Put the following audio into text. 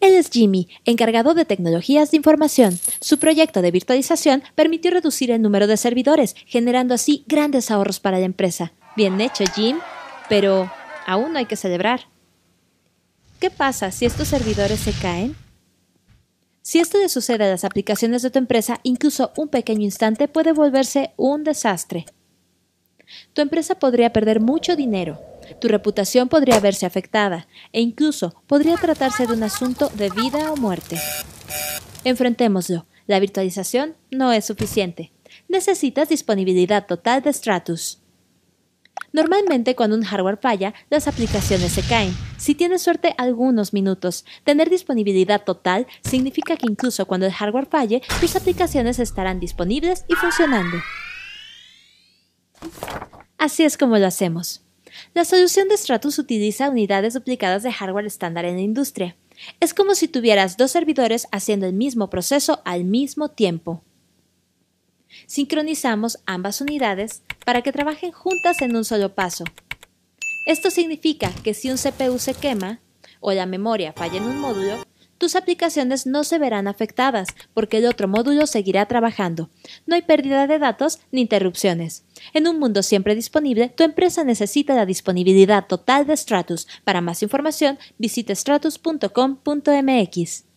Él es Jimmy, encargado de tecnologías de información. Su proyecto de virtualización permitió reducir el número de servidores, generando así grandes ahorros para la empresa. Bien hecho, Jim, pero aún no hay que celebrar. ¿Qué pasa si estos servidores se caen? Si esto le sucede a las aplicaciones de tu empresa, incluso un pequeño instante puede volverse un desastre. Tu empresa podría perder mucho dinero, tu reputación podría verse afectada e incluso podría tratarse de un asunto de vida o muerte. Enfrentémoslo. La virtualización no es suficiente. Necesitas disponibilidad total de Stratus. Normalmente cuando un hardware falla, las aplicaciones se caen. Si tienes suerte, algunos minutos. Tener disponibilidad total significa que incluso cuando el hardware falle, tus aplicaciones estarán disponibles y funcionando. Así es como lo hacemos. La solución de Stratus utiliza unidades duplicadas de hardware estándar en la industria. Es como si tuvieras dos servidores haciendo el mismo proceso al mismo tiempo. Sincronizamos ambas unidades para que trabajen juntas en un solo paso. Esto significa que si un CPU se quema o la memoria falla en un módulo, tus aplicaciones no se verán afectadas porque el otro módulo seguirá trabajando. No hay pérdida de datos ni interrupciones. En un mundo siempre disponible, tu empresa necesita la disponibilidad total de Stratus. Para más información, visite stratus.com.mx.